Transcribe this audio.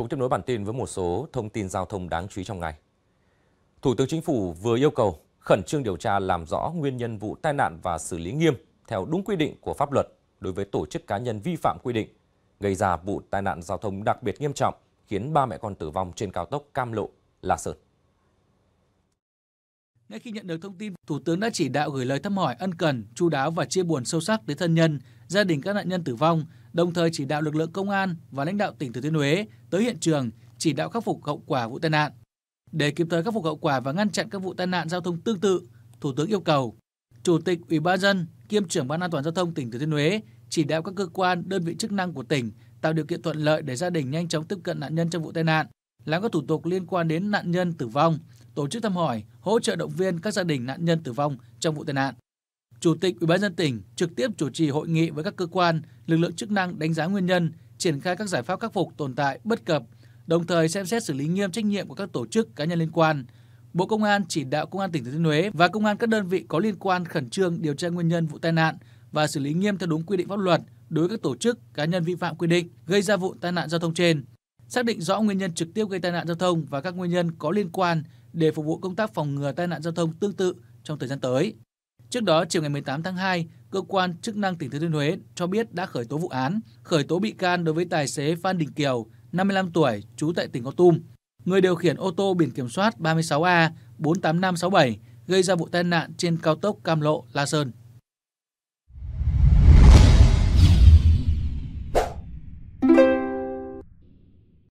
Cũng tiếp nối bản tin với một số thông tin giao thông đáng chú ý trong ngày. Thủ tướng Chính phủ vừa yêu cầu khẩn trương điều tra làm rõ nguyên nhân vụ tai nạn và xử lý nghiêm theo đúng quy định của pháp luật đối với tổ chức cá nhân vi phạm quy định gây ra vụ tai nạn giao thông đặc biệt nghiêm trọng khiến ba mẹ con tử vong trên cao tốc Cam Lộ, La Sơn. Ngay khi nhận được thông tin, Thủ tướng đã chỉ đạo gửi lời thăm hỏi ân cần, chu đáo và chia buồn sâu sắc tới thân nhân, gia đình các nạn nhân tử vong, đồng thời chỉ đạo lực lượng công an và lãnh đạo tỉnh Thừa Thiên Huế tới hiện trường chỉ đạo khắc phục hậu quả vụ tai nạn. Để kịp thời khắc phục hậu quả và ngăn chặn các vụ tai nạn giao thông tương tự, Thủ tướng yêu cầu Chủ tịch Ủy ban dân kiêm trưởng Ban An toàn giao thông tỉnh Thừa Thiên Huế chỉ đạo các cơ quan, đơn vị chức năng của tỉnh tạo điều kiện thuận lợi để gia đình nhanh chóng tiếp cận nạn nhân trong vụ tai nạn, làm các thủ tục liên quan đến nạn nhân tử vong, tổ chức thăm hỏi, hỗ trợ động viên các gia đình nạn nhân tử vong trong vụ tai nạn. Chủ tịch Ủy ban dân tỉnh trực tiếp chủ trì hội nghị với các cơ quan, lực lượng chức năng đánh giá nguyên nhân, triển khai các giải pháp khắc phục tồn tại bất cập, đồng thời xem xét xử lý nghiêm trách nhiệm của các tổ chức cá nhân liên quan. Bộ Công an chỉ đạo Công an tỉnh Thừa Thiên Huế và Công an các đơn vị có liên quan khẩn trương điều tra nguyên nhân vụ tai nạn và xử lý nghiêm theo đúng quy định pháp luật đối với các tổ chức cá nhân vi phạm quy định gây ra vụ tai nạn giao thông trên. Xác định rõ nguyên nhân trực tiếp gây tai nạn giao thông và các nguyên nhân có liên quan để phục vụ công tác phòng ngừa tai nạn giao thông tương tự trong thời gian tới. Trước đó, chiều ngày 18 tháng 2, cơ quan chức năng tỉnh Thừa Thiên Huế cho biết đã khởi tố vụ án, khởi tố bị can đối với tài xế Phan Đình Kiều, 55 tuổi, trú tại tỉnh Con Tum. Người điều khiển ô tô biển kiểm soát 36A 48567 gây ra vụ tai nạn trên cao tốc Cam Lộ La Sơn.